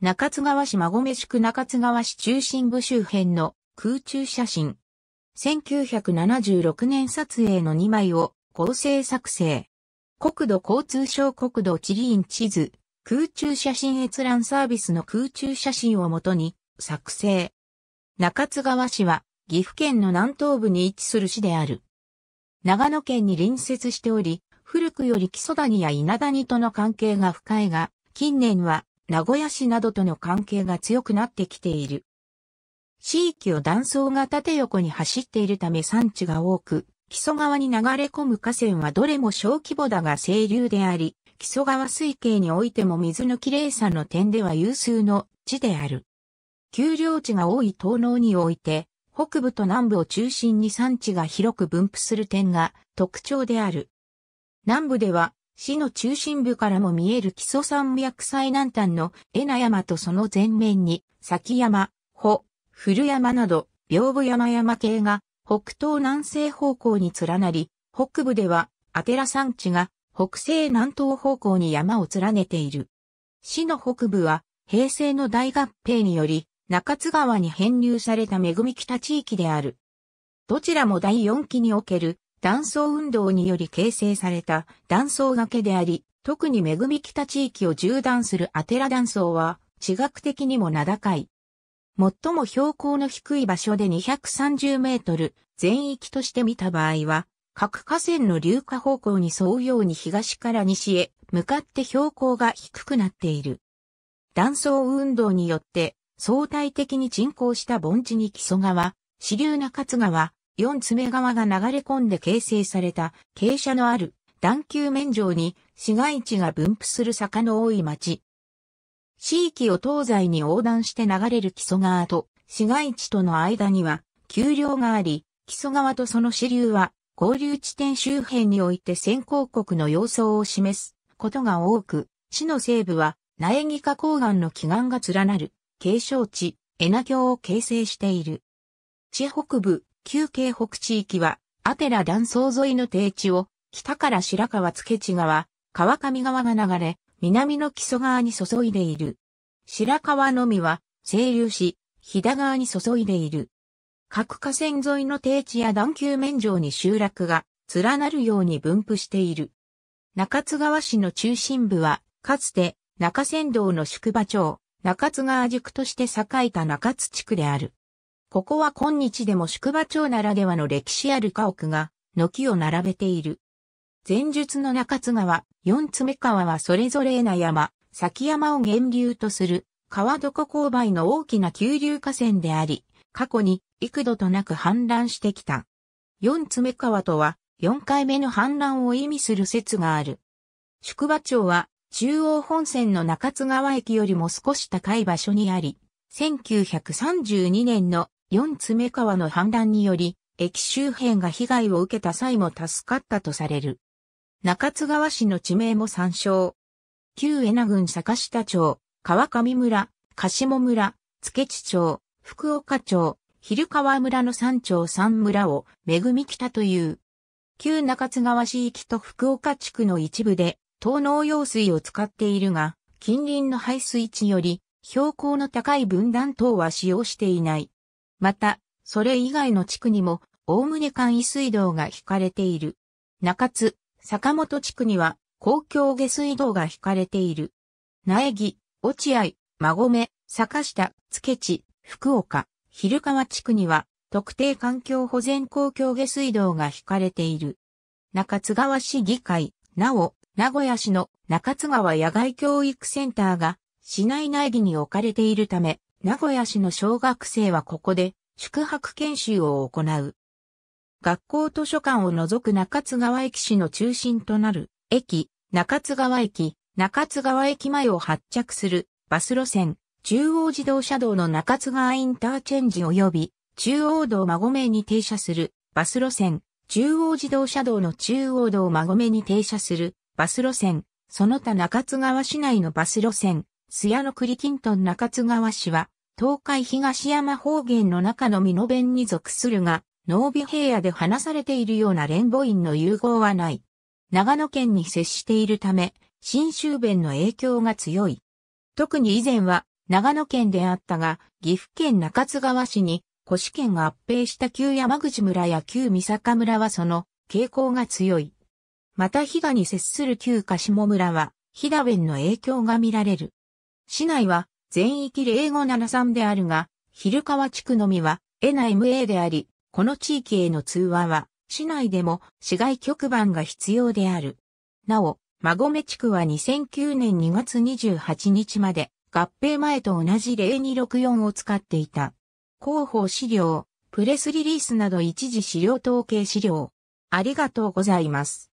中津川市馬込宿中津川市中心部周辺の空中写真。1976年撮影の2枚を構成作成。国土交通省国土地理院地図、空中写真閲覧サービスの空中写真をもとに作成。中津川市は岐阜県の南東部に位置する市である。長野県に隣接しており、古くより木曽谷や稲谷との関係が深いが、近年は名古屋市などとの関係が強くなってきている。地域を断層が縦横に走っているため産地が多く、木曽川に流れ込む河川はどれも小規模だが清流であり、木曽川水系においても水のきれいさの点では有数の地である。丘陵地が多い東農において、北部と南部を中心に産地が広く分布する点が特徴である。南部では市の中心部からも見える基礎山脈最南端の江名山とその前面に、崎山、穂、古山など、屏風山山系が北東南西方向に連なり、北部ではアテラ山地が北西南東方向に山を連ねている。市の北部は平成の大合併により中津川に編入された恵み北地域である。どちらも第4期における断層運動により形成された断層崖であり、特に恵み北地域を縦断するアテラ断層は、地学的にも名高い。最も標高の低い場所で230メートル全域として見た場合は、各河川の流下方向に沿うように東から西へ向かって標高が低くなっている。断層運動によって相対的に沈降した盆地に木曽川、支流中津川、四爪川が流れ込んで形成された傾斜のある段丘面上に市街地が分布する坂の多い町。地域を東西に横断して流れる木曽川と市街地との間には丘陵があり、木曽川とその支流は合流地点周辺において先行国の様相を示すことが多く、市の西部は苗木化工岩の奇岩が連なる景勝地、江ナ峡を形成している。市北部、旧憩北地域は、アテラ断層沿いの低地を、北から白川付地川、川上川が流れ、南の木曽川に注いでいる。白川のみは、清流し、飛騨川に注いでいる。各河川沿いの低地や断球面上に集落が、連なるように分布している。中津川市の中心部は、かつて、中山道の宿場町、中津川宿として栄えた中津地区である。ここは今日でも宿場町ならではの歴史ある家屋が、軒を並べている。前述の中津川、四爪川はそれぞれな山、崎山を源流とする、川床勾配の大きな急流河川であり、過去に幾度となく氾濫してきた。四爪川とは、四回目の氾濫を意味する説がある。宿場町は、中央本線の中津川駅よりも少し高い場所にあり、1932年の四爪川の氾濫により、駅周辺が被害を受けた際も助かったとされる。中津川市の地名も参照。旧江名郡坂下町、川上村、鹿下村、付地町、福岡町、昼川村の三町三村を恵みたという。旧中津川市域と福岡地区の一部で、東農用水を使っているが、近隣の排水地より、標高の高い分断等は使用していない。また、それ以外の地区にも、おおむね簡易水道が引かれている。中津、坂本地区には、公共下水道が引かれている。苗木、落合、馬込、坂下、付地、福岡、昼川地区には、特定環境保全公共下水道が引かれている。中津川市議会、なお、名古屋市の中津川野外教育センターが、市内苗木に置かれているため、名古屋市の小学生はここで宿泊研修を行う。学校図書館を除く中津川駅市の中心となる駅、中津川駅、中津川駅前を発着するバス路線、中央自動車道の中津川インターチェンジ及び中央道馬込に停車するバス路線、中央自動車道の中央道馬込に停車するバス路線、その他中津川市内のバス路線、須谷の栗金屯中津川市は、東海東山方言の中の美濃弁に属するが、濃尾平野で話されているような連母音の融合はない。長野県に接しているため、新州弁の影響が強い。特に以前は長野県であったが、岐阜県中津川市に、古市県が合併した旧山口村や旧三坂村はその傾向が強い。また、飛騨に接する旧鹿下村は、飛騨弁の影響が見られる。市内は全域0573であるが、昼川地区のみは、ない。MA であり、この地域への通話は、市内でも市外局番が必要である。なお、馬込地区は2009年2月28日まで、合併前と同じ0264を使っていた。広報資料、プレスリリースなど一時資料統計資料。ありがとうございます。